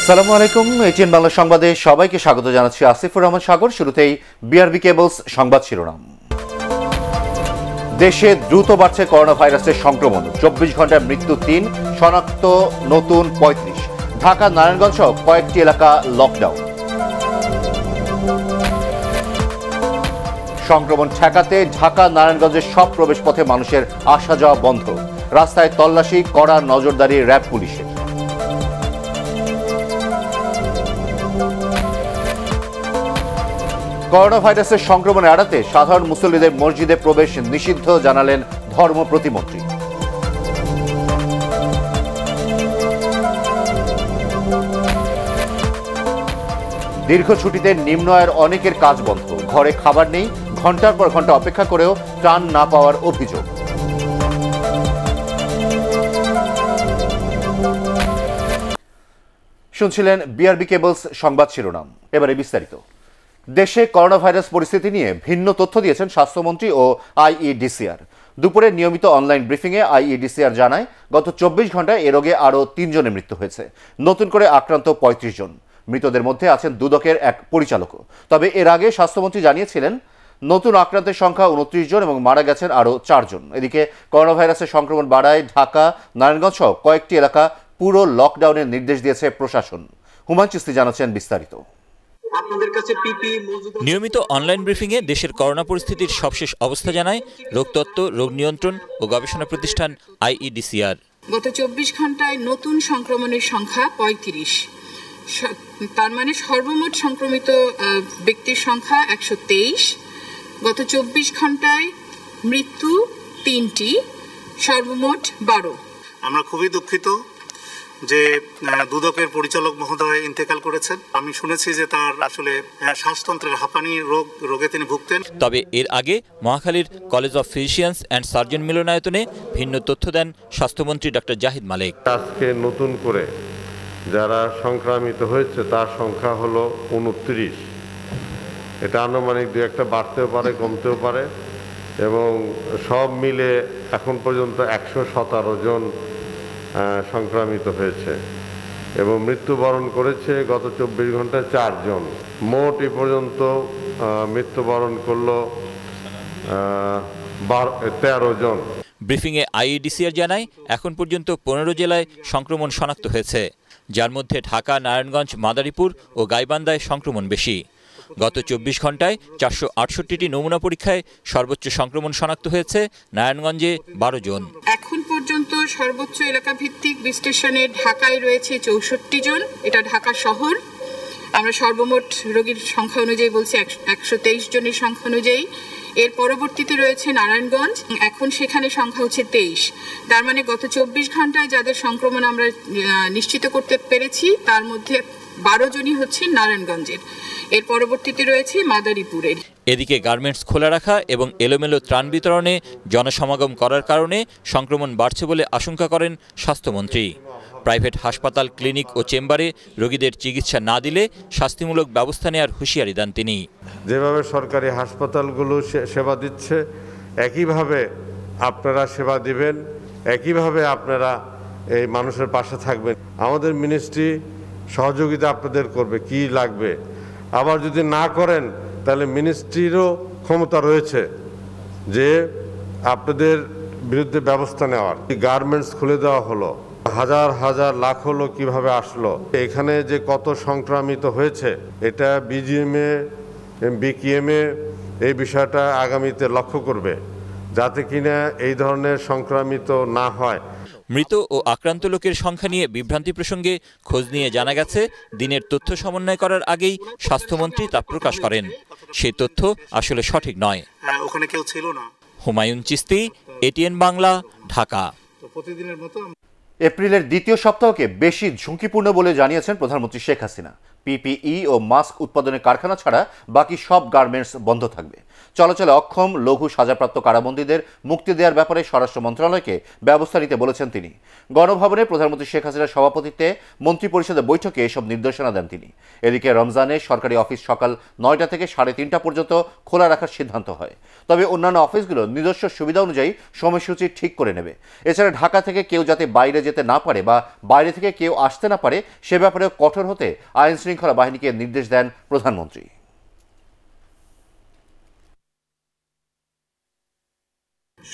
আসসালামু আলাইকুম এটিএন বাংলা সংবাদে সবাইকে স্বাগত জানাচ্ছি আসিফুর রহমান সাগর শুরুতেই বিআরবি কেবলস সংবাদ শিরোনাম দেশে দ্রুত বাড়ছে করোনা ভাইরাসের সংক্রমণ চব্বিশ ঘন্টায় মৃত্যু তিন শনাক্ত নতুন পঁয়ত্রিশ ঢাকা নারায়ণগঞ্জ সহ কয়েকটি এলাকা লকডাউন সংক্রমণ ঠেকাতে ঢাকা নারায়ণগঞ্জের সব প্রবেশপথে মানুষের আসা যাওয়া বন্ধ রাস্তায় তল্লাশি কড়া নজরদারি র্যাব পুলিশের করোনা ভাইরাসের সংক্রমণ এড়াতে সাধারণ মুসল্লিদের মসজিদে প্রবেশ নিষিদ্ধ জানালেন ধর্ম প্রতিমন্ত্রী দীর্ঘ ছুটিতে নিম্ন আয়ের অনেকের কাজ বন্ধ ঘরে খাবার নেই ঘন্টার পর ঘন্টা অপেক্ষা করেও ত্রাণ না পাওয়ার অভিযোগ শুনছিলেন বিআরবি কেবলস সংবাদ শিরোনাম এবারে বিস্তারিত দেশে করোনা ভাইরাস পরিস্থিতি নিয়ে ভিন্ন তথ্য দিয়েছেন স্বাস্থ্যমন্ত্রী ও আইইডিসিআর দুপুরে নিয়মিত অনলাইন ব্রিফিংয়ে আইইডিসিআর জানায় গত চব্বিশ ঘন্টায় এ রোগে আরও তিনজনের মৃত্যু হয়েছে নতুন করে আক্রান্ত পঁয়ত্রিশ জন মৃতদের মধ্যে আছেন দুদকের এক পরিচালকও তবে এর আগে স্বাস্থ্যমন্ত্রী জানিয়েছিলেন নতুন আক্রান্তের সংখ্যা উনত্রিশ জন এবং মারা গেছেন আরও চারজন এদিকে করোনা ভাইরাসের সংক্রমণ বাড়ায় ঢাকা নারায়ণগঞ্জ সহ কয়েকটি এলাকা পুরো লকডাউনের নির্দেশ দিয়েছে প্রশাসন হুমান চিস্তি জানাচ্ছেন বিস্তারিত নিয়মিত অনলাইন ব্রিফিংয়ে দেশের করোনা পরিস্থিতির সবশেষ অবস্থা জানায় রোগতত্ত্ব রোগ নিয়ন্ত্রণ ও গবেষণা প্রতিষ্ঠান আইইডিসিআর গত চব্বিশ ঘন্টায় নতুন সংক্রমণের সংখ্যা পঁয়ত্রিশ তার মানে সর্বমোট সংক্রমিত ব্যক্তির সংখ্যা একশো তেইশ গত চব্বিশ ঘন্টায় মৃত্যু তিনটি সর্বমোট বারো আমরা খুবই দুঃখিত যে দুদকের পরিচালক মহোদয় ইন্তেকাল করেছেন আমি শুনেছি যে তার আসলে শ্বাসতন্ত্রের হাঁপানি রোগ রোগে তিনি ভুগতেন তবে এর আগে মহাখালীর college of physicians and surgeon মিলনায়তনে ভিন্ন তথ্য দেন স্বাস্থ্যমন্ত্রী ডক্টর জাহিদ মালিক আজকে নতুন করে যারা সংক্রামিত হয়েছে তার সংখ্যা হলো উনত্রিশ এটা আনুমানিক দু একটা বাড়তেও পারে কমতেও পারে এবং সব মিলে এখন পর্যন্ত একশো সতেরো জন সংক্রামিত হয়েছে এবং মৃত্যুবরণ করেছে গত চব্বিশ ঘন্টায় চারজন মোট এ পর্যন্ত মৃত্যুবরণ করল তেরো জন ব্রিফিংয়ে আইইডিসিআর জানায় এখন পর্যন্ত পনেরো জেলায় সংক্রমণ শনাক্ত হয়েছে যার মধ্যে ঢাকা নারায়ণগঞ্জ মাদারীপুর ও গাইবান্ধায় সংক্রমণ বেশি গত চব্বিশ ঘন্টায় চারশো আটষট্টিটি নমুনা পরীক্ষায় সর্বোচ্চ সংক্রমণ শনাক্ত হয়েছে নারায়ণগঞ্জে বারো জন এখন পর্যন্ত সর্বোচ্চ এলাকা ভিত্তিক বিশ্লেষণে ঢাকায় রয়েছে চৌষট্টি জন এটা ঢাকা শহর আমরা সর্বমোট রোগীর সংখ্যা অনুযায়ী বলছি একশো তেইশ জনের সংখ্যা অনুযায়ী এর পরবর্তীতে রয়েছে নারায়ণগঞ্জ এখন সেখানে সংখ্যা হচ্ছে তেইশ তার মানে গত চব্বিশ ঘন্টায় যাদের সংক্রমণ আমরা নিশ্চিত করতে পেরেছি তার মধ্যে বারো জনই হচ্ছেন নারায়ণগঞ্জের এর পরবর্তীতে রয়েছে মাদারীপুরের এদিকে গার্মেন্টস খোলা রাখা এবং এলোমেলো ত্রাণ বিতরণে জনসমাগম করার কারণে সংক্রমণ বাড়ছে বলে আশঙ্কা করেন স্বাস্থ্যমন্ত্রী প্রাইভেট হাসপাতাল ক্লিনিক ও চেম্বারে রোগীদের চিকিৎসা না দিলে শাস্তিমূলক ব্যবস্থা নেওয়ার হুঁশিয়ারি দেন তিনি যেভাবে সরকারি হাসপাতালগুলো সেবা দিচ্ছে একইভাবে আপনারা সেবা দিবেন একইভাবে আপনারা এই মানুষের পাশে থাকবেন আমাদের মিনিস্ট্রি সহযোগিতা আপনাদের করবে কি লাগবে আবার যদি না করেন তাহলে মিনিস্ট্রিরও ক্ষমতা রয়েছে যে আপনাদের বিরুদ্ধে ব্যবস্থা নেওয়ার গার্মেন্টস খুলে দেওয়া হলো হাজার হাজার লাখ হলো কিভাবে আসলো এখানে যে কত সংক্রামিত হয়েছে এটা বিজিএমএ বিকিএমএ এই বিষয়টা আগামীতে লক্ষ্য করবে যাতে কিনা এই ধরনের সংক্রামিত না হয় মৃত ও আক্রান্ত লোকের সংখ্যা নিয়ে বিভ্রান্তি প্রসঙ্গে খোঁজ নিয়ে জানা গেছে দিনের তথ্য সমন্বয় করার আগেই স্বাস্থ্যমন্ত্রী তা প্রকাশ করেন সেই তথ্য আসলে সঠিক নয় মানে ওখানে কেউ ছিল না হুমায়ুন চিস্তি এটিএন বাংলা ঢাকা এপ্রিলের দ্বিতীয় সপ্তাহকে বেশি ঝুঁকিপূর্ণ বলে জানিয়েছেন প্রধানমন্ত্রী শেখ হাসিনা পিপিই ও মাস্ক উৎপাদনের কারখানা ছাড়া বাকি সব গার্মেন্টস বন্ধ থাকবে চলাচলে অক্ষম লঘু সাজাপ্রাপ্ত কারাবন্দীদের মুক্তি দেওয়ার ব্যাপারে স্বরাষ্ট্র মন্ত্রণালয়কে ব্যবস্থা নিতে বলেছেন তিনি গণভবনে প্রধানমন্ত্রী শেখ হাসিনার সভাপতিত্বে মন্ত্রিপরিষদের বৈঠকে এসব নির্দেশনা দেন তিনি এদিকে রমজানে সরকারি অফিস সকাল নয়টা থেকে সাড়ে তিনটা পর্যন্ত খোলা রাখার সিদ্ধান্ত হয় তবে অন্যান্য অফিসগুলো নিজস্ব সুবিধা অনুযায়ী সময়সূচি ঠিক করে নেবে এছাড়া ঢাকা থেকে কেউ যাতে বাইরে যেতে না পারে বা বাইরে থেকে কেউ আসতে না পারে সে ব্যাপারেও কঠোর হতে আইন শৃঙ্খলা বাহিনীকে নির্দেশ দেন প্রধানমন্ত্রী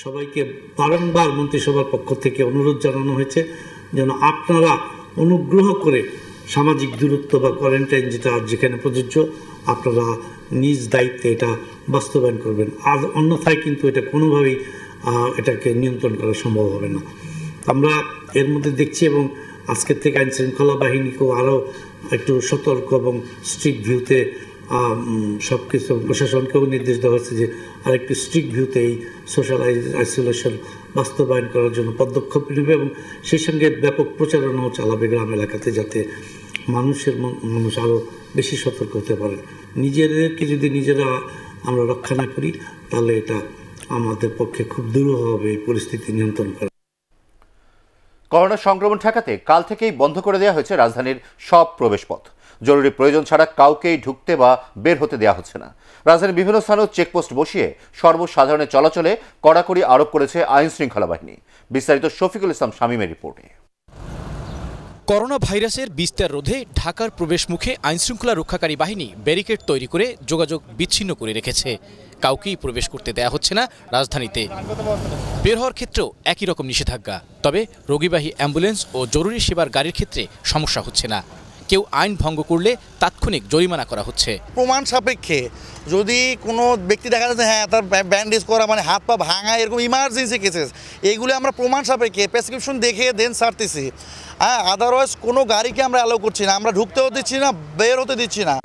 সবাইকে বারংবার মন্ত্রিসভার পক্ষ থেকে অনুরোধ জানানো হয়েছে যেন আপনারা অনুগ্রহ করে সামাজিক দূরত্ব বা কোয়ারেন্টাইন যেটা যেখানে প্রযোজ্য আপনারা নিজ দায়িত্বে এটা বাস্তবায়ন করবেন আর অন্যথায় কিন্তু এটা কোনোভাবেই এটাকে নিয়ন্ত্রণ করা সম্ভব হবে না আমরা এর মধ্যে দেখছি এবং আজকের থেকে আইন শৃঙ্খলা বাহিনীকেও আরও একটু সতর্ক এবং স্ট্রিক্ট ভিউতে সব কিছু প্রশাসনকেও নির্দেশ দেওয়া হয়েছে যে আরেকটি স্ট্রিক্ট ভিউতে এই সোশ্যাল আইসোলেশন বাস্তবায়ন করার জন্য পদক্ষেপ নেবে এবং সেই সঙ্গে ব্যাপক প্রচারণাও চালাবে গ্রাম এলাকাতে যাতে মানুষের মানুষ আরও বেশি সতর্ক হতে পারে নিজেদেরকে যদি নিজেরা আমরা রক্ষা না করি তাহলে এটা আমাদের পক্ষে খুব দূর হবে এই পরিস্থিতি নিয়ন্ত্রণ করা করোনা সংক্রমণ ঠেকাতে কাল থেকেই বন্ধ করে দেওয়া হয়েছে রাজধানীর সব প্রবেশপথ জরুরি প্রয়োজন ছাড়া কাউকেই ঢুকতে বা বের হতে দেওয়া হচ্ছে না রাজধানীর বিভিন্ন স্থানেও চেকপোস্ট বসিয়ে সর্বসাধারণের চলাচলে কড়াকড়ি আরোপ করেছে আইন শৃঙ্খলা বাহিনী বিস্তারিত শফিকুল ইসলাম শামীমের রিপোর্টে করোনা ভাইরাসের বিস্তার রোধে ঢাকার প্রবেশ মুখে আইনশৃঙ্খলা রক্ষাকারী বাহিনী ব্যারিকেড তৈরি করে যোগাযোগ বিচ্ছিন্ন করে রেখেছে কাউকেই প্রবেশ করতে দেয়া হচ্ছে না রাজধানীতে বের হওয়ার ক্ষেত্রেও একই রকম নিষেধাজ্ঞা তবে রোগীবাহী অ্যাম্বুলেন্স ও জরুরি সেবার গাড়ির ক্ষেত্রে সমস্যা হচ্ছে না কেউ আইন ভঙ্গ করলে তাৎক্ষণিক জরিমানা করা হচ্ছে প্রমাণ সাপেক্ষে যদি কোনো ব্যক্তি দেখা যাচ্ছে হ্যাঁ তার ব্যান্ডেজ করা মানে হাত পা ভাঙা এরকম ইমার্জেন্সি কেসেস এইগুলি আমরা প্রমাণ সাপেক্ষে প্রেসক্রিপশন দেখে দেন সারতেছি হ্যাঁ আদারওয়াইজ কোনো গাড়িকে আমরা অ্যালাউ করছি না আমরা ঢুকতেও দিচ্ছি না বের হতে দিচ্ছি না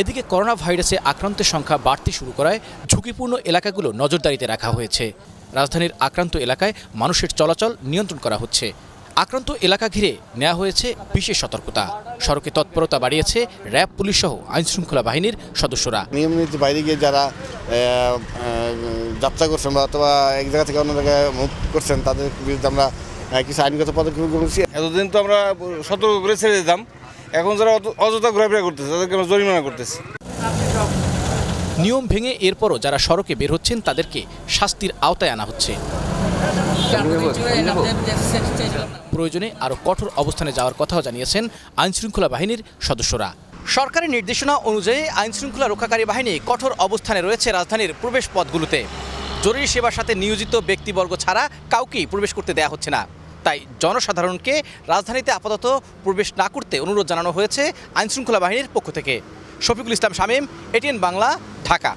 এদিকে করোনা ভাইরাসে আক্রান্তের সংখ্যা বাড়তে শুরু করায় ঝুঁকিপূর্ণ এলাকাগুলো নজরদারিতে রাখা হয়েছে রাজধানীর আক্রান্ত এলাকায় মানুষের চলাচল নিয়ন্ত্রণ করা হচ্ছে আক্রান্ত এলাকা ঘিরে নেওয়া হয়েছে বিশেষ সতর্কতা সড়কে তৎপরতা বাড়িয়েছে র্যাব পুলিশ সহ শৃঙ্খলা বাহিনীর সদস্যরা নিয়মিত বাইরে গিয়ে যারা যাত্রা করছেন বা অথবা এক জায়গা থেকে অন্য জায়গায় মুভ করছেন তাদের বিরুদ্ধে আমরা কিছু আইনগত পদক্ষেপ করেছি এতদিন তো আমরা সতর্ক করে ছেড়ে দিতাম এখন যারা অযথা ঘোরাফেরা করতেছে তাদেরকে আমরা জরিমানা করতেছি নিয়ম ভেঙে এরপরও যারা সড়কে বের হচ্ছেন তাদেরকে শাস্তির আওতায় আনা হচ্ছে প্রয়োজনে আরও কঠোর অবস্থানে যাওয়ার কথাও জানিয়েছেন আইনশৃঙ্খলা বাহিনীর সদস্যরা সরকারি নির্দেশনা অনুযায়ী আইনশৃঙ্খলা রক্ষাকারী বাহিনী কঠোর অবস্থানে রয়েছে রাজধানীর প্রবেশ পথগুলোতে জরুরি সেবার সাথে নিয়োজিত ব্যক্তিবর্গ ছাড়া কাউকেই প্রবেশ করতে দেয়া হচ্ছে না তাই জনসাধারণকে রাজধানীতে আপাতত প্রবেশ না করতে অনুরোধ জানানো হয়েছে আইনশৃঙ্খলা বাহিনীর পক্ষ থেকে শফিকুল ইসলাম শামীম এটিএন বাংলা ঢাকা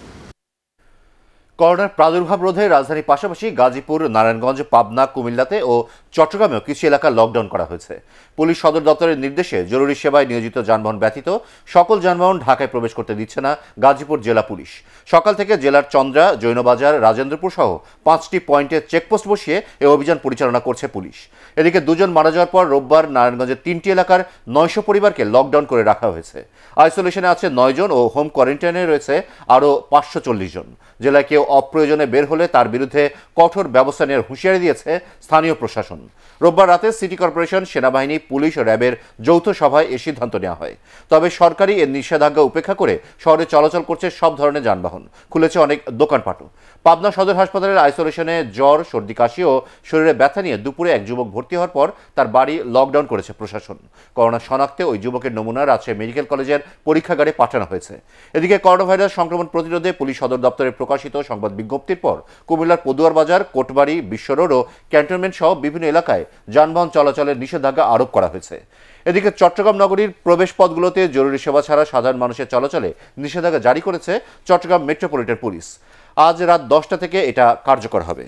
করোনার প্রাদুর্ভাব রোধে রাজধানীর পাশাপাশি গাজীপুর নারায়ণগঞ্জ পাবনা কুমিল্লাতে ও চট্টগ্রামেও কিছু এলাকা লকডাউন করা হয়েছে পুলিশ সদর দপ্তরের নির্দেশে জরুরি সেবায় নিয়োজিত যানবাহন ব্যতীত সকল যানবাহন ঢাকায় প্রবেশ করতে দিচ্ছে না গাজীপুর জেলা পুলিশ সকাল থেকে জেলার চন্দ্রা জৈনবাজার রাজেন্দ্রপুর সহ পাঁচটি পয়েন্টে চেকপোস্ট বসিয়ে এই অভিযান পরিচালনা করছে পুলিশ এদিকে দুজন মারা যাওয়ার পর রোববার নারায়ণগঞ্জের তিনটি এলাকার নয়শো পরিবারকে লকডাউন করে রাখা হয়েছে আইসোলেশনে আছে নয়জন ও হোম কোয়ারেন্টাইনে রয়েছে আরও পাঁচশো জন জেলায় কেউ অপ্রয়োজনে বের হলে তার বিরুদ্ধে কঠোর ব্যবস্থা নেওয়ার হুঁশিয়ারি দিয়েছে স্থানীয় প্রশাসন রোববার রাতে সিটি কর্পোরেশন সেনাবাহিনী পুলিশ ও র্যাবের যৌথ সভায় এ সিদ্ধান্ত নেওয়া হয় তবে সরকারি এর নিষেধাজ্ঞা উপেক্ষা করে শহরে চলাচল করছে সব ধরনের যানবাহন খুলেছে অনেক দোকানপাটও পাবনা সদর হাসপাতালের আইসোলেশনে জ্বর সর্দি কাশি ও শরীরে ব্যথা নিয়ে দুপুরে এক যুবক ভর্তি হওয়ার পর তার বাড়ি লকডাউন করেছে প্রশাসন করোনা শনাক্তে ওই যুবকের নমুনা রাজশাহী মেডিকেল কলেজের পরীক্ষাগারে পাঠানো হয়েছে এদিকে করোনাভাইরাস সংক্রমণ প্রতিরোধে পুলিশ সদর দপ্তরে প্রকাশিত সংবাদ বিজ্ঞপ্তির পর কুমিল্লার পদুয়ার বাজার কোটবাড়ি বিশ্ব রোড ও ক্যান্টনমেন্ট সহ বিভিন্ন এলাকায় যানবাহন চলাচলের নিষেধাজ্ঞা আরোপ করা হয়েছে এদিকে চট্টগ্রাম নগরীর প্রবেশ পথগুলোতে জরুরি সেবা ছাড়া সাধারণ মানুষের চলাচলে নিষেধাজ্ঞা জারি করেছে চট্টগ্রাম মেট্রোপলিটন পুলিশ আজ রাত দশটা থেকে এটা কার্যকর হবে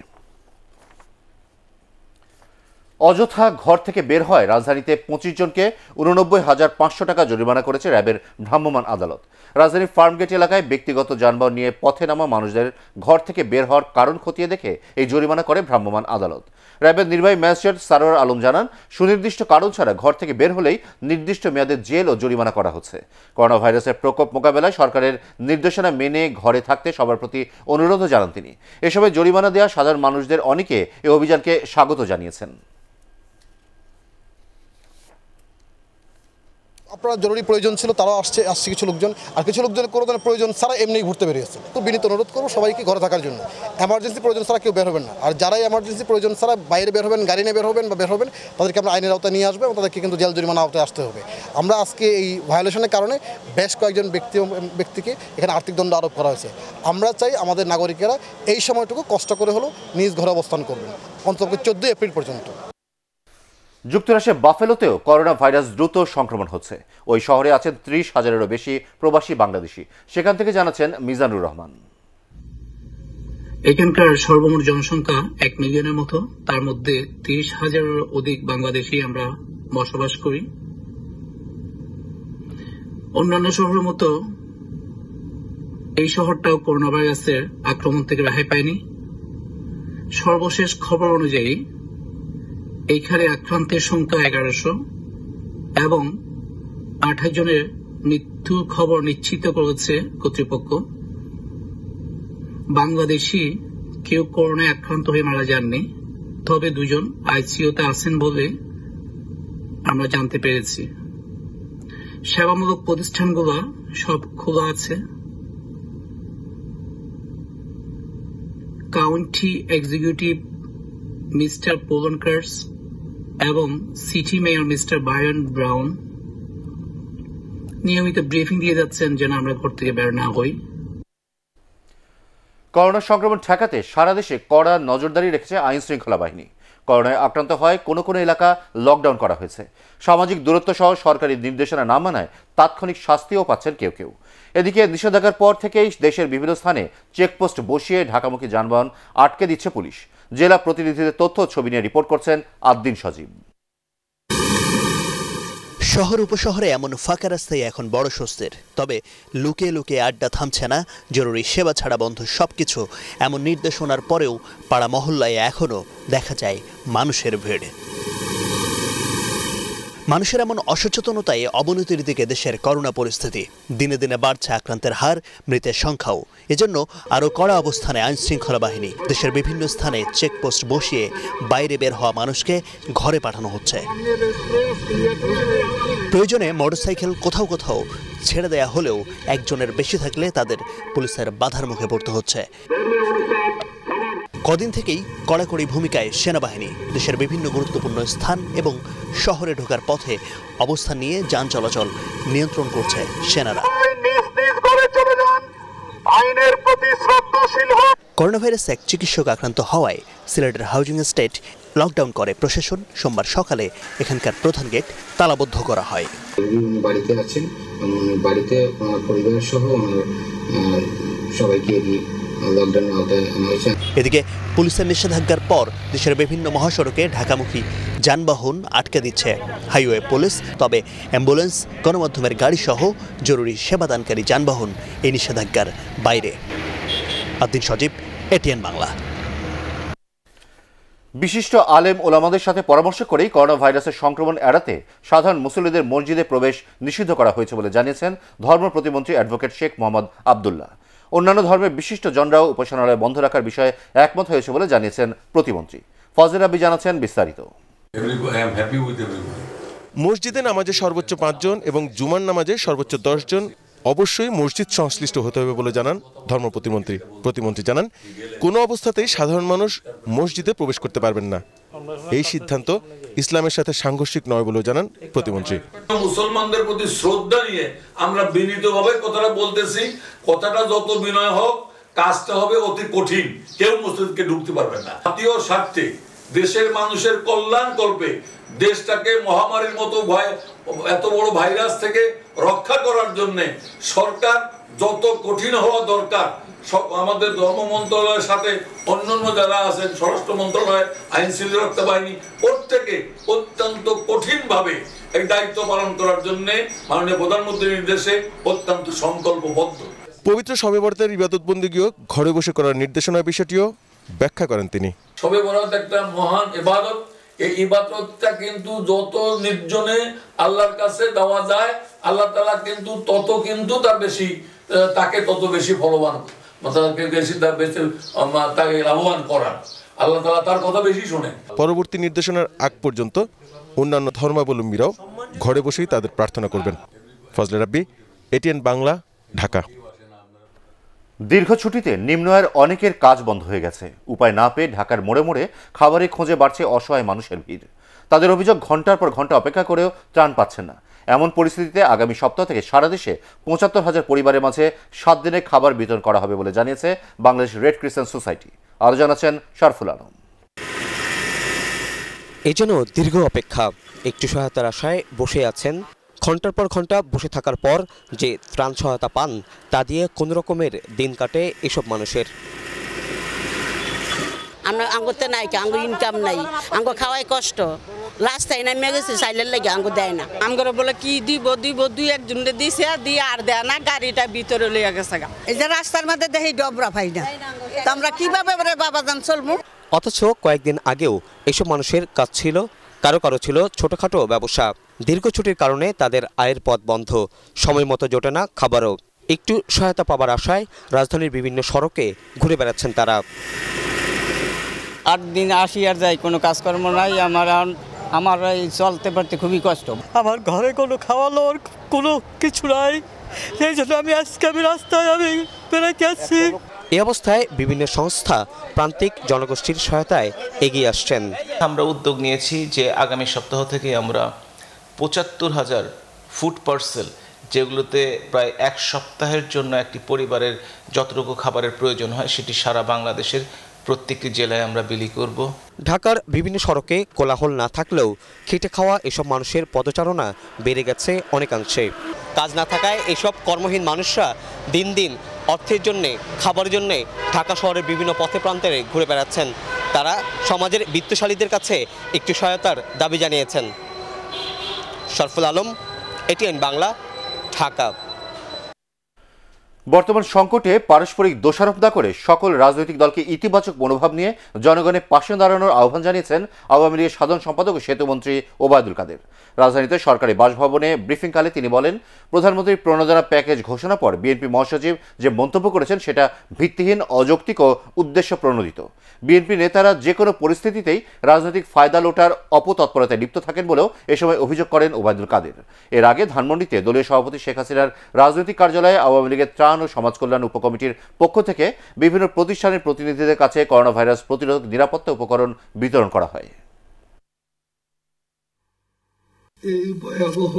অযথা ঘর থেকে বের হয় রাজধানীতে পঁচিশ জনকে উননব্বই হাজার পাঁচশো টাকা জরিমানা করেছে র্যাবের ভ্রাম্যমাণ আদালত রাজধানীর ফার্মগেট এলাকায় ব্যক্তিগত যানবাহন নিয়ে পথে নামা মানুষদের ঘর থেকে বের হওয়ার কারণ খতিয়ে দেখে এই জরিমানা করে ভ্রাম্যমাণ আদালত র্যাবের নির্বাহী ম্যাজিস্ট্রেট সারোয়ার আলম জানান সুনির্দিষ্ট কারণ ছাড়া ঘর থেকে বের হলেই নির্দিষ্ট মেয়াদে জেল ও জরিমানা করা হচ্ছে করোনা ভাইরাসের প্রকোপ মোকাবেলায় সরকারের নির্দেশনা মেনে ঘরে থাকতে সবার প্রতি অনুরোধও জানান তিনি এসবে জরিমানা দেওয়া সাধারণ মানুষদের অনেকে এ অভিযানকে স্বাগত জানিয়েছেন আপনার জরুরি প্রয়োজন ছিল তারাও আসছে আসছে কিছু লোকজন আর কিছু লোকজন কোনো ধরনের প্রয়োজন ছাড়া এমনি ঘুরতে বেরিয়েছে তো বিনীত অনুরোধ করবো সবাইকে ঘরে থাকার জন্য এমার্জেন্সি প্রয়োজন ছাড়া কেউ বের হবেন না আর যারাই এমার্জেন্সি প্রয়োজন ছাড়া বাইরে বের হবেন গাড়ি নিয়ে বের হবেন বা বের হবেন তাদেরকে আমরা আইনের আওতায় নিয়ে আসবো এবং তাদেরকে কিন্তু জেল জরিমানা আওতায় আসতে হবে আমরা আজকে এই ভায়োলেশনের কারণে বেশ কয়েকজন ব্যক্তি ব্যক্তিকে এখানে আর্থিক দণ্ড আরোপ করা হয়েছে আমরা চাই আমাদের নাগরিকেরা এই সময়টুকু কষ্ট করে হলেও নিজ ঘরে অবস্থান করবেন অন্তত চোদ্দোই এপ্রিল পর্যন্ত যুক্তরাষ্ট্রের বাফেলোতেও করোনা ভাইরাস দ্রুত সংক্রমণ হচ্ছে ওই শহরে আছেন ত্রিশ হাজারেরও বেশি প্রবাসী বাংলাদেশি সেখান থেকে জানাচ্ছেন মিজানুর রহমান এখানকার সর্বমোট জনসংখ্যা এক মিলিয়নের মতো তার মধ্যে ত্রিশ হাজারের অধিক বাংলাদেশি আমরা বসবাস করি অন্যান্য শহরের মতো এই শহরটাও করোনা ভাইরাসের আক্রমণ থেকে রেহাই পায়নি সর্বশেষ খবর অনুযায়ী এইখানে আক্রান্তের সংখ্যা এগারোশো এবং আঠাশ জনের মৃত্যু খবর নিশ্চিত করেছে কর্তৃপক্ষ বাংলাদেশি কেউ করোনায় আক্রান্ত হয়ে মারা যাননি তবে দুজন আইসিইউতে আছেন বলে আমরা জানতে পেরেছি সেবামূলক প্রতিষ্ঠানগুলো সব খোলা আছে কাউন্টি এক্সিকিউটিভ মিস্টার পোলনকার্স এবং city mayor mister Byron Brown নিয়মিত ব্রিফিং দিয়ে যাচ্ছেন যেন আমরা ঘর থেকে বের না হই করোনা সংক্রমণ ঠেকাতে সারা দেশে কড়া নজরদারি রেখেছে আইন শৃঙ্খলা বাহিনী করোনায় আক্রান্ত হয় কোনো কোনো এলাকা লকডাউন করা হয়েছে সামাজিক দূরত্ব সহ সরকারি নির্দেশনা না মানায় তাৎক্ষণিক শাস্তিও পাচ্ছেন কেউ কেউ এদিকে নিষেধাজ্ঞার পর থেকেই দেশের বিভিন্ন স্থানে চেকপোস্ট বসিয়ে ঢাকামুখী যানবাহন আটকে দিচ্ছে পুলিশ জেলা প্রতিনিধিদের তথ্য ছবি নিয়ে রিপোর্ট করছেন আদ্দিন সজীব শহর উপশহরে এমন ফাঁকা রাস্তায় এখন বড় স্বস্তির তবে লুকে লুকে আড্ডা থামছে না জরুরি সেবা ছাড়া বন্ধ সব কিছু এমন নির্দেশনার পরেও পাড়া মহল্লায় এখনও দেখা যায় মানুষের ভিড় মানুষের এমন অসচেতনতায় অবনতির দিকে দেশের করোনা পরিস্থিতি দিনে দিনে বাড়ছে আক্রান্তের হার মৃতের সংখ্যাও এজন্য আরও কড়া অবস্থানে আইনশৃঙ্খলা বাহিনী দেশের বিভিন্ন স্থানে চেকপোস্ট বসিয়ে বাইরে বের হওয়া মানুষকে ঘরে পাঠানো হচ্ছে প্রয়োজনে মোটরসাইকেল কোথাও কোথাও ছেড়ে দেয়া হলেও একজনের বেশি থাকলে তাদের পুলিশের বাধার মুখে পড়তে হচ্ছে কদিন থেকেই কড়াকড়ি ভূমিকায় সেনাবাহিনী দেশের বিভিন্ন গুরুত্বপূর্ণ স্থান এবং শহরে ঢোকার পথে অবস্থান নিয়ে যান চলাচল নিয়ন্ত্রণ করছে সেনারা আইনের প্রতি শ্রদ্ধাশীল হোক করোনা এক চিকিৎসক আক্রান্ত হওয়ায় সিলেটের হাউজিং স্টেট লকডাউন করে প্রশাসন সোমবার সকালে এখানকার প্রধান গেট তালাবদ্ধ করা হয় বাড়িতে আছেন বাড়িতে পরিবার সহ সবাইকে এদিকে পুলিশের নিষেধাজ্ঞার পর দেশের বিভিন্ন মহাসড়কে ঢাকামুখী যানবাহন আটকে দিচ্ছে হাইওয়ে পুলিশ তবে অ্যাম্বুলেন্স গণমাধ্যমের সহ জরুরি সেবাদানকারী যানবাহন এই নিষেধাজ্ঞার বাইরে আদিন সজীব এটিএন বাংলা বিশিষ্ট আলেম ওলামাদের সাথে পরামর্শ করেই করোনা ভাইরাসের সংক্রমণ এড়াতে সাধারণ মুসল্লিদের মসজিদে প্রবেশ নিষিদ্ধ করা হয়েছে বলে জানিয়েছেন ধর্ম প্রতিমন্ত্রী অ্যাডভোকেট শেখ মোহাম্মদ আবদুল্লাহ অন্যান্য ধর্মের বিশিষ্ট জনরাও উপাসনালয় বন্ধ রাখার বিষয়ে একমত হয়েছে বলে জানিয়েছেন প্রতিমন্ত্রী ফজল আবি জানাচ্ছেন বিস্তারিত মসজিদে নামাজে সর্বোচ্চ পাঁচজন এবং জুমার নামাজে সর্বোচ্চ দশজন অবশ্যই মসজিদ সংশ্লিষ্ট হতে হবে বলে জানান ধর্ম প্রতিমন্ত্রী প্রতিমন্ত্রী জানান কোনো অবস্থাতেই সাধারণ মানুষ মসজিদে প্রবেশ করতে পারবেন না এই সিদ্ধান্ত ইসলামের সাথে সাংঘর্ষিক নয় বলে জানান প্রতিমন্ত্রী মুসলমানদের প্রতি শ্রদ্ধা নিয়ে আমরা বিনীতভাবে কথাটা বলতেছি কথাটা যত বিনয় হোক কাজটা হবে অতি কঠিন কেউ মসজিদকে ঢুকতে পারবে না জাতীয় স্বার্থে দেশের মানুষের কল্যাণ কল্পে দেশটাকে মহামারীর মতো ভয় এত বড় ভাইরাস থেকে রক্ষা করার জন্যে সরকার যত কঠিন হওয়া দরকার সব আমাদের ধর্ম মন্ত্রণালয়ের সাথে অন্যান্য যারা আছেন স্বরাষ্ট্র মন্ত্রণালয় আইন শৃঙ্খলা বাহিনী প্রত্যেকে অত্যন্ত কঠিনভাবে এই দায়িত্ব পালন করার জন্য মাননীয় প্রধানমন্ত্রীর নির্দেশে অত্যন্ত সংকল্পবদ্ধ পবিত্র সবে বরাতের ইবাদতবন্দিগীয় ঘরে বসে করার নির্দেশনা বিষয়টিও ব্যাখ্যা করেন তিনি সবে বরাত একটা মহান ইবাদত এই ইবাদতটা কিন্তু যত নির্জনে আল্লাহর কাছে দেওয়া যায় আল্লাহ তালা কিন্তু তত কিন্তু তার বেশি তাকে তত বেশি ফলবান পরবর্তী নির্দেশনার আগ পর্যন্ত অন্যান্য ধর্মাবলম্বীরাও ঘরে বসেই তাদের প্রার্থনা করবেন ফজলে রাব্বি এটিএন বাংলা ঢাকা দীর্ঘ ছুটিতে নিম্ন আয়ের অনেকের কাজ বন্ধ হয়ে গেছে উপায় না পেয়ে ঢাকার মোড়ে মোড়ে খাবারের খোঁজে বাড়ছে অসহায় মানুষের ভিড় তাদের অভিযোগ ঘন্টার পর ঘন্টা অপেক্ষা করেও ত্রাণ পাচ্ছে না এমন পরিস্থিতিতে আগামী সপ্তাহ থেকে সারা দেশে পঁচাত্তর হাজার পরিবারের মাঝে সাত দিনে খাবার বিতরণ করা হবে বলে জানিয়েছে বাংলাদেশ রেড ক্রিসেন্ট সোসাইটি আরো জানাচ্ছেন শারফুল আলম এই জন্য দীর্ঘ অপেক্ষা একটু সহায়তার আশায় বসে আছেন ঘন্টার পর ঘন্টা বসে থাকার পর যে ত্রাণ সহায়তা পান তা দিয়ে কোনো রকমের দিন কাটে এসব মানুষের আমরা আঙ্গুরতে নাই কে আঙ্গুর ইনকাম নাই আঙ্গু খাওয়াই কষ্ট লাস্ট টাইম আমি গেছে সাইলের লাগে আঙ্গু দেয় না আমগরে বলে কি দিব দিব দুই একজন দিছে দিয়ে আর দেয় না গাড়িটা ভিতরে লিয়ে গেছে গা এই যে রাস্তার মধ্যে দেখি ডবরা ভাই না তো আমরা কিভাবে বাবা যান চলবো অথচ কয়েকদিন আগেও এসব মানুষের কাজ ছিল কারো কারো ছিল ছোটখাটো ব্যবসা দীর্ঘ ছুটির কারণে তাদের আয়ের পথ বন্ধ সময় মতো জোটে না খাবারও একটু সহায়তা পাবার আশায় রাজধানীর বিভিন্ন সড়কে ঘুরে বেড়াচ্ছেন তারা আট দিন আসি আর যাই কোনো কাজকর্ম নাই আমার আমার এই চলতে পারতে খুবই কষ্ট আমার ঘরে কোনো খাওয়ানোর কোনো কিছু নাই সেই জন্য আমি আজকে আমি রাস্তায় আমি বেড়াইতে আসছি এই অবস্থায় বিভিন্ন সংস্থা প্রান্তিক জনগোষ্ঠীর সহায়তায় এগিয়ে আসছেন আমরা উদ্যোগ নিয়েছি যে আগামী সপ্তাহ থেকে আমরা পঁচাত্তর হাজার ফুড পার্সেল যেগুলোতে প্রায় এক সপ্তাহের জন্য একটি পরিবারের যতটুকু খাবারের প্রয়োজন হয় সেটি সারা বাংলাদেশের প্রত্যেকটি জেলায় আমরা বিলি করব ঢাকার বিভিন্ন সড়কে কোলাহল না থাকলেও খেটে খাওয়া এসব মানুষের পদচারণা বেড়ে গেছে অনেকাংশে কাজ না থাকায় এসব কর্মহীন মানুষরা দিন দিন অর্থের জন্যে খাবারের জন্যে ঢাকা শহরের বিভিন্ন পথে প্রান্তে ঘুরে বেড়াচ্ছেন তারা সমাজের বিত্তশালীদের কাছে একটু সহায়তার দাবি জানিয়েছেন সরফুল আলম এটিএন বাংলা ঢাকা বর্তমান সংকটে পারস্পরিক না করে সকল রাজনৈতিক দলকে ইতিবাচক মনোভাব নিয়ে জনগণের পাশে দাঁড়ানোর আহ্বান জানিয়েছেন আওয়ামী লীগের সাধারণ সম্পাদক ও সেতুমন্ত্রী ওবায়দুল কাদের রাজধানীতে সরকারি বাসভবনে ব্রিফিংকালে তিনি বলেন প্রধানমন্ত্রীর প্রণোদনা প্যাকেজ ঘোষণা পর বিএনপি মহাসচিব যে মন্তব্য করেছেন সেটা ভিত্তিহীন অযৌক্তিক ও উদ্দেশ্য প্রণোদিত বিএনপি নেতারা যে কোনো পরিস্থিতিতেই রাজনৈতিক ফায়দা লোটার অপতৎপরতায় লিপ্ত থাকেন বলেও এ সময় অভিযোগ করেন ওবায়দুল কাদের এর আগে ধানমন্ডিতে দলীয় সভাপতি শেখ হাসিনার রাজনৈতিক কার্যালয়ে আওয়ামী লীগের ত্রাণ ত্রাণ ও সমাজ কল্যাণ উপকমিটির পক্ষ থেকে বিভিন্ন প্রতিষ্ঠানের প্রতিনিধিদের কাছে করোনা ভাইরাস প্রতিরোধক নিরাপত্তা উপকরণ বিতরণ করা হয় এই ভয়াবহ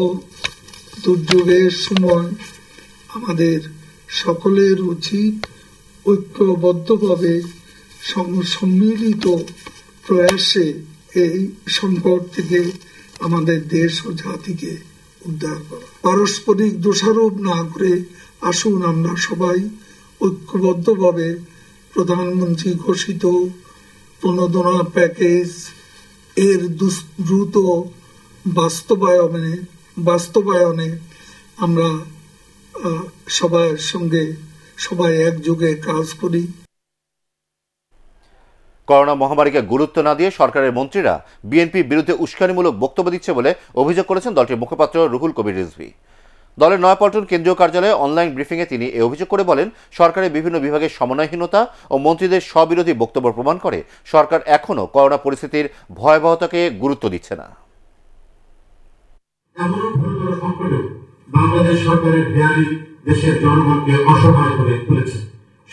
দুর্যোগের সময় আমাদের সকলের উচিত ঐক্যবদ্ধভাবে সম্মিলিত প্রয়াসে এই সংকট থেকে আমাদের দেশ ও জাতিকে উদ্ধার করা পারস্পরিক দোষারোপ না করে আসুন আমরা সবাই ঐক্যবদ্ধভাবে প্রধানমন্ত্রী ঘোষিত প্রণোদনা প্যাকেজ এর দ্রুত বাস্তবায়নে বাস্তবায়নে আমরা সবার সঙ্গে সবাই একযোগে কাজ করি করোনা মহামারীকে গুরুত্ব না দিয়ে সরকারের মন্ত্রীরা বিএনপির বিরুদ্ধে উস্কানিমূলক বক্তব্য দিচ্ছে বলে অভিযোগ করেছেন দলটির মুখপাত্র রুহুল কবির রিজভী দলের নয়াপল্টন কেন্দ্রীয় কার্যালয়ে অনলাইন ব্রিফিংয়ে তিনি এ অভিযোগ করে বলেন সরকারের বিভিন্ন বিভাগের সমন্বয়হীনতা ও মন্ত্রীদের স্ববিরোধী বক্তব্য প্রমাণ করে সরকার এখনও করোনা পরিস্থিতির ভয়াবহতাকে গুরুত্ব দিচ্ছে না বাংলাদেশ সরকারের দেশের জনগণকে অসহায় করে তুলেছে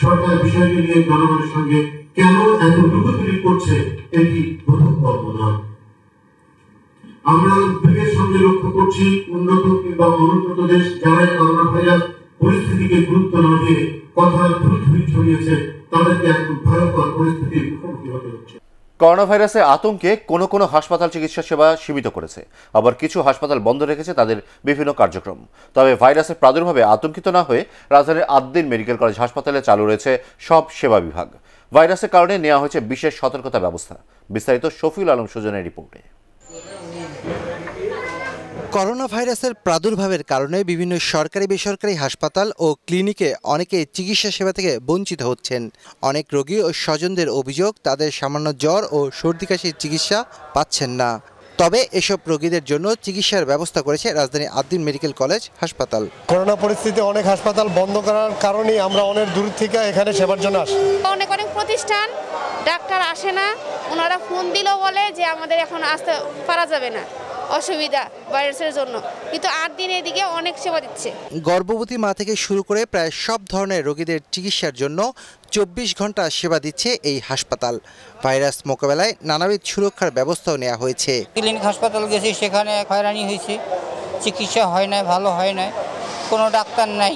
সরকার বিষয়টি নিয়ে জনগণের সঙ্গে কেন এত করছে এটি প্রথম আমরা উদ্বেগের সঙ্গে লক্ষ্য করছি উন্নত কিংবা অনুন্নত দেশ যারাই করোনা ভাইরাস পরিস্থিতিকে গুরুত্ব না দিয়ে ছড়িয়েছে তাদেরকে ভয়ঙ্কর পরিস্থিতির মুখোমুখি হতে হচ্ছে করোনা আতঙ্কে কোনো কোনো হাসপাতাল চিকিৎসা সেবা সীমিত করেছে আবার কিছু হাসপাতাল বন্ধ রেখেছে তাদের বিভিন্ন কার্যক্রম তবে ভাইরাসের প্রাদুর্ভাবে আতঙ্কিত না হয়ে রাজধানীর আদ্দিন মেডিকেল কলেজ হাসপাতালে চালু রয়েছে সব সেবা বিভাগ ভাইরাসের কারণে নেওয়া হয়েছে বিশেষ সতর্কতা ব্যবস্থা বিস্তারিত শফিউল আলম সুজনের রিপোর্টে করোনা ভাইরাসের প্রাদুর্ভাবের কারণে বিভিন্ন সরকারি বেসরকারি হাসপাতাল ও ক্লিনিকে অনেকে চিকিৎসা সেবা থেকে বঞ্চিত হচ্ছেন অনেক রোগী ও স্বজনদের অভিযোগ তাদের সামান্য জ্বর ও সর্দি কাশির চিকিৎসা পাচ্ছেন না তবে এসব রোগীদের জন্য চিকিৎসার ব্যবস্থা করেছে রাজধানী আদ্দিন মেডিকেল কলেজ হাসপাতাল করোনা পরিস্থিতিতে অনেক হাসপাতাল বন্ধ করার কারণেই আমরা অনেক দূর থেকে এখানে সেবার জন্য আসি অনেক অনেক প্রতিষ্ঠান ডাক্তার আসে না ওনারা ফোন দিলেও বলে যে আমাদের এখন আসতে পারা যাবে না অসুবিধা ভাইরাসের জন্য কিন্তু আট দিন এদিকে অনেক সেবা দিচ্ছে গর্ভবতী মা থেকে শুরু করে প্রায় সব ধরনের রোগীদের চিকিৎসার জন্য চব্বিশ ঘন্টা সেবা দিচ্ছে এই হাসপাতাল ভাইরাস মোকাবেলায় নানাবিধ সুরক্ষার ব্যবস্থাও নেওয়া হয়েছে ক্লিনিক হাসপাতাল গেছি সেখানে হয়রানি হয়েছে চিকিৎসা হয় না ভালো হয় না কোনো ডাক্তার নাই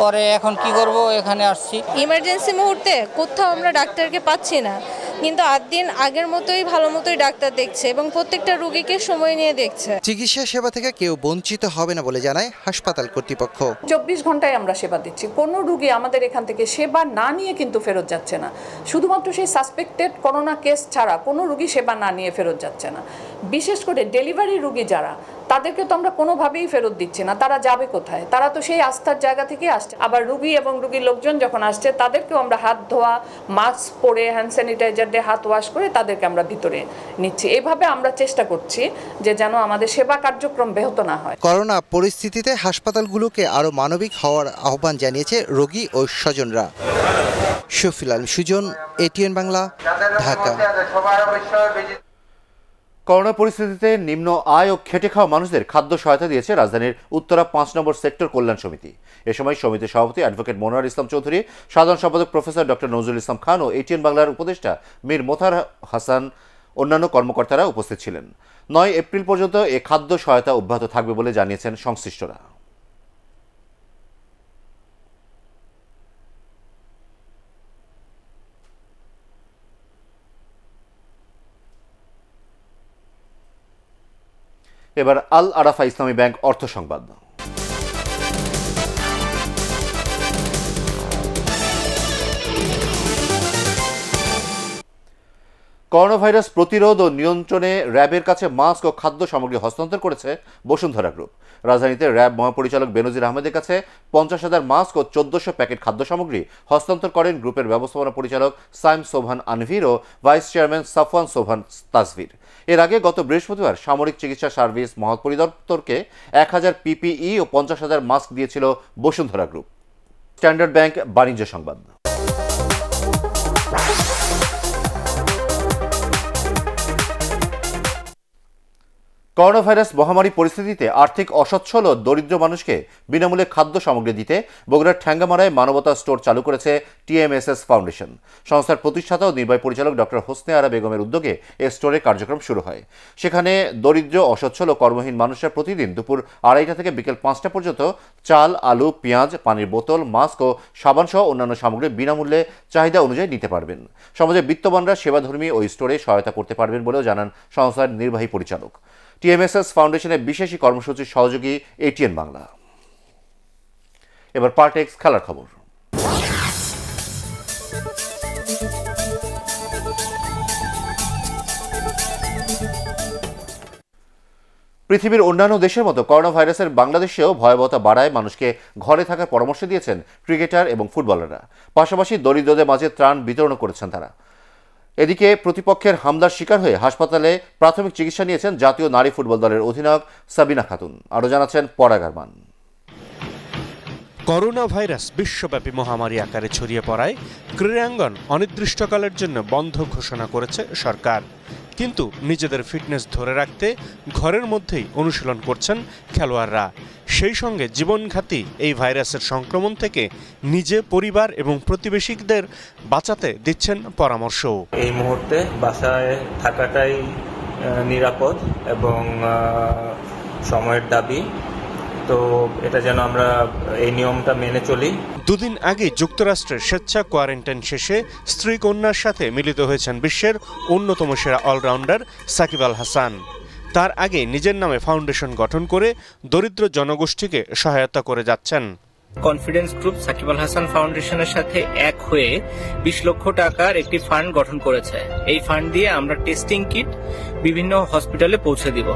পরে এখন কি করব এখানে আসছি ইমার্জেন্সি মুহূর্তে কোথাও আমরা ডাক্তারকে পাচ্ছি না কিন্তু আট দিন আগের মতোই ভালো মতোই ডাক্তার দেখছে এবং প্রত্যেকটা রুগীকে সময় নিয়ে দেখছে চিকিৎসা সেবা থেকে কেউ বঞ্চিত হবে না বলে জানায় হাসপাতাল কর্তৃপক্ষ চব্বিশ ঘন্টায় আমরা সেবা দিচ্ছি কোনো রুগী আমাদের এখান থেকে সেবা না নিয়ে কিন্তু ফেরত যাচ্ছে না শুধুমাত্র সেই সাসপেক্টেড করোনা কেস ছাড়া কোনো রুগী সেবা না নিয়ে ফেরত যাচ্ছে না বিশেষ করে ডেলিভারি রুগী যারা তাদেরকে তো আমরা কোনোভাবেই ফেরত দিচ্ছি না তারা যাবে কোথায় তারা তো সেই আস্থার জায়গা থেকে আসছে আবার রুগী এবং রুগীর লোকজন যখন আসছে তাদেরকেও আমরা হাত ধোয়া মাস্ক পরে হ্যান্ড স্যানিটাইজার দিয়ে হাত ওয়াশ করে তাদেরকে আমরা ভিতরে নিচ্ছি এভাবে আমরা চেষ্টা করছি যে যেন আমাদের সেবা কার্যক্রম ব্যাহত না হয় করোনা পরিস্থিতিতে হাসপাতালগুলোকে আরও মানবিক হওয়ার আহ্বান জানিয়েছে রোগী ও স্বজনরা সুফিলাল সুজন এটিএন বাংলা ঢাকা করোনা পরিস্থিতিতে নিম্ন আয় ও খেটে খাওয়া মানুষদের খাদ্য সহায়তা দিয়েছে রাজধানীর উত্তরা পাঁচ নম্বর সেক্টর কল্যাণ সমিতি এ সময় সমিতির সভাপতি অ্যাডভোকেট মনোয়ার ইসলাম চৌধুরী সাধারণ সম্পাদক প্রফেসর ডক্টর নজরুল ইসলাম খান ও এটিএন বাংলার উপদেষ্টা মীর মোথার হাসান অন্যান্য কর্মকর্তারা উপস্থিত ছিলেন নয় এপ্রিল পর্যন্ত এ খাদ্য সহায়তা অব্যাহত থাকবে বলে জানিয়েছেন সংশ্লিষ্টরা এবার আল আরাফা ইসলামী ব্যাংক অর্থ সংবাদ করোনাভাইরাস প্রতিরোধ ও নিয়ন্ত্রণে র্যাবের কাছে মাস্ক ও খাদ্য সামগ্রী হস্তান্তর করেছে বসুন্ধরা গ্রুপ রাজধানীতে র্যাব মহাপরিচালক বেনজির আহমেদের কাছে পঞ্চাশ হাজার মাস্ক ও চোদ্দশো প্যাকেট খাদ্য সামগ্রী হস্তান্তর করেন গ্রুপের ব্যবস্থাপনা পরিচালক সাইম সোভান আনভির ও ভাইস চেয়ারম্যান সাফওয়ান সোভান তাসভির এর আগে গত বৃহস্পতিবার সামরিক চিকিৎসা সার্ভিস মহাপরিদপ্তরকে এক হাজার পিপিই ও পঞ্চাশ হাজার মাস্ক দিয়েছিল বসুন্ধরা গ্রুপ স্ট্যান্ডার্ড ব্যাংক বাণিজ্য সংবাদ করোনাভাইরাস মহামারী পরিস্থিতিতে আর্থিক অসচ্ছল ও দরিদ্র মানুষকে বিনামূল্যে খাদ্য সামগ্রী দিতে বগুড়ার ঠ্যাঙ্গামারায় মানবতা স্টোর চালু করেছে টিএমএসএস ফাউন্ডেশন সংস্থার প্রতিষ্ঠাতা ও নির্বাহী পরিচালক ডক্টর হোসনে আরা বেগমের উদ্যোগে এ স্টোরের কার্যক্রম শুরু হয় সেখানে দরিদ্র অসচ্ছল ও কর্মহীন মানুষরা প্রতিদিন দুপুর আড়াইটা থেকে বিকেল পাঁচটা পর্যন্ত চাল আলু পেঁয়াজ পানির বোতল মাস্ক ও সাবানসহ অন্যান্য সামগ্রী বিনামূল্যে চাহিদা অনুযায়ী নিতে পারবেন সমাজের বিত্তবানরা সেবাধর্মী ওই স্টোরে সহায়তা করতে পারবেন বলেও জানান সংস্থার নির্বাহী পরিচালক টিএমএসএস ফাউন্ডেশনের বিশেষই কর্মসূচির সহযোগী এটিএন বাংলা এবার পার্টেক্স খেলার খবর পৃথিবীর অন্যান্য দেশের মতো করোনা ভাইরাসের বাংলাদেশেও ভয়াবহতা বাড়ায় মানুষকে ঘরে থাকার পরামর্শ দিয়েছেন ক্রিকেটার এবং ফুটবলাররা পাশাপাশি দরিদ্রদের মাঝে ত্রাণ বিতরণ করেছেন তারা এদিকে প্রতিপক্ষের হামলার শিকার হয়ে হাসপাতালে প্রাথমিক চিকিৎসা নিয়েছেন জাতীয় নারী ফুটবল দলের অধিনায়ক সাবিনা খাতুন আরও জানাচ্ছেন পরাগারমান করোনা ভাইরাস বিশ্বব্যাপী মহামারী আকারে ছড়িয়ে পড়ায় ক্রীড়াঙ্গন অনির্দিষ্টকালের জন্য বন্ধ ঘোষণা করেছে সরকার কিন্তু নিজেদের ফিটনেস ধরে রাখতে ঘরের মধ্যেই অনুশীলন করছেন খেলোয়াড়রা সেই সঙ্গে জীবনঘাতী এই ভাইরাসের সংক্রমণ থেকে নিজে পরিবার এবং প্রতিবেশীদের বাঁচাতে দিচ্ছেন পরামর্শ এই মুহূর্তে বাসায় থাকাটাই নিরাপদ এবং সময়ের দাবি তো এটা যেন আমরা এই নিয়মটা মেনে চলি দুদিন আগে যুক্তরাষ্ট্রের স্বেচ্ছা কোয়ারেন্টাইন শেষে স্ত্রী কন্যার সাথে মিলিত হয়েছেন বিশ্বের অন্যতম সেরা অলরাউন্ডার সাকিব আল হাসান তার আগে নিজের নামে ফাউন্ডেশন গঠন করে দরিদ্র জনগোষ্ঠীকে সহায়তা করে যাচ্ছেন কনফিডেন্স গ্রুপ সাকিব আল হাসান ফাউন্ডেশনের সাথে এক হয়ে বিশ লক্ষ টাকার একটি ফান্ড গঠন করেছে এই ফান্ড দিয়ে আমরা টেস্টিং কিট বিভিন্ন হসপিটালে পৌঁছে দিব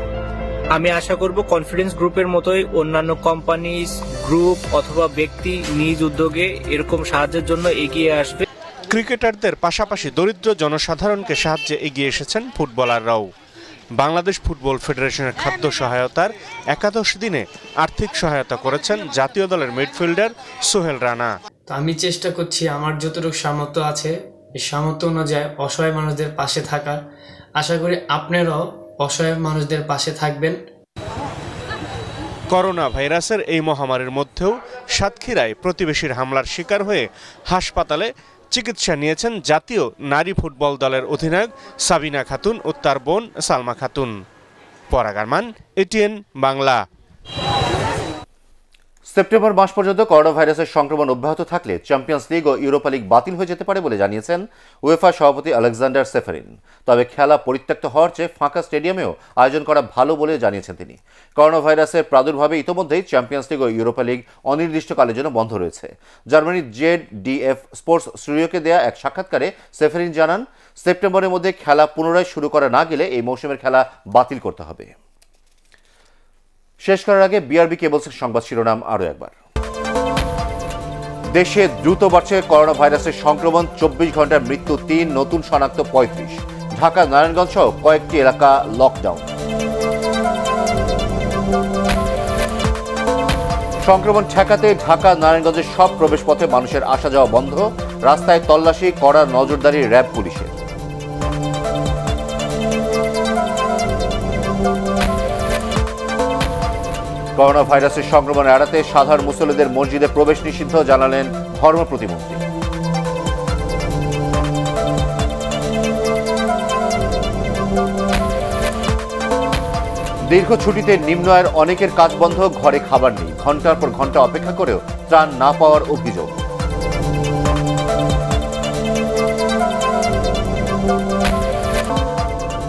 আমি আশা করব কনফিডেন্স গ্রুপের মতোই অন্যান্য কোম্পানি গ্রুপ অথবা ব্যক্তি নিজ উদ্যোগে এরকম সাহায্যের জন্য এগিয়ে আসবে ক্রিকেটারদের পাশাপাশি দরিদ্র জনসাধারণকে সাহায্যে এগিয়ে এসেছেন ফুটবলাররাও বাংলাদেশ ফুটবল ফেডারেশনের খাদ্য সহায়তার একাদশ দিনে আর্থিক সহায়তা করেছেন জাতীয় দলের মিডফিল্ডার সোহেল রানা আমি চেষ্টা করছি আমার যতটুকু সামর্থ্য আছে সামর্থ্য অনুযায়ী অসহায় মানুষদের পাশে থাকার আশা করি আপনারাও অসহায় মানুষদের পাশে থাকবেন করোনা ভাইরাসের এই মহামারীর মধ্যেও সাতক্ষীরায় প্রতিবেশীর হামলার শিকার হয়ে হাসপাতালে চিকিৎসা নিয়েছেন জাতীয় নারী ফুটবল দলের অধিনায়ক সাবিনা খাতুন ও তার বোন সালমা খাতুন পরাগারমান এটিএন বাংলা সেপ্টেম্বর মাস পর্যন্ত করোনা ভাইরাসের সংক্রমণ অব্যাহত থাকলে চ্যাম্পিয়ন্স লিগ ও ইউরোপা লিগ বাতিল হয়ে যেতে পারে বলে জানিয়েছেন উয়েফা সভাপতি আলেকজান্ডার সেফেরিন তবে খেলা পরিত্যক্ত হওয়ার চেয়ে ফাঁকা স্টেডিয়ামেও আয়োজন করা ভালো বলে জানিয়েছেন তিনি করোনা ভাইরাসের প্রাদুর্ভাবে ইতোমধ্যেই চ্যাম্পিয়ন্স লিগ ও ইউরোপা লিগ অনির্দিষ্টকালের জন্য বন্ধ রয়েছে জার্মানির জেড ডিএফ স্পোর্টস স্টুডিওকে দেয়া এক সাক্ষাৎকারে সেফেরিন জানান সেপ্টেম্বরের মধ্যে খেলা পুনরায় শুরু করা না গেলে এই মৌসুমের খেলা বাতিল করতে হবে শেষ করার আগে বিআরবি কেবলসের সংবাদ শিরোনাম আরও একবার দেশে দ্রুত বাড়ছে করোনা ভাইরাসের সংক্রমণ চব্বিশ ঘন্টার মৃত্যু তিন নতুন শনাক্ত পঁয়ত্রিশ ঢাকা নারায়ণগঞ্জ সহ কয়েকটি এলাকা লকডাউন সংক্রমণ ঠেকাতে ঢাকা নারায়ণগঞ্জের সব প্রবেশপথে মানুষের আসা যাওয়া বন্ধ রাস্তায় তল্লাশি কড়া নজরদারি র্যাব পুলিশের করোনা ভাইরাসের সংক্রমণ এড়াতে সাধারণ মুসলিদের মসজিদে প্রবেশ নিষিদ্ধ জানালেন ধর্ম প্রতিমন্ত্রী দীর্ঘ ছুটিতে নিম্ন আয়ের অনেকের কাজ বন্ধ ঘরে খাবার নেই ঘন্টার পর ঘন্টা অপেক্ষা করেও ত্রাণ না পাওয়ার অভিযোগ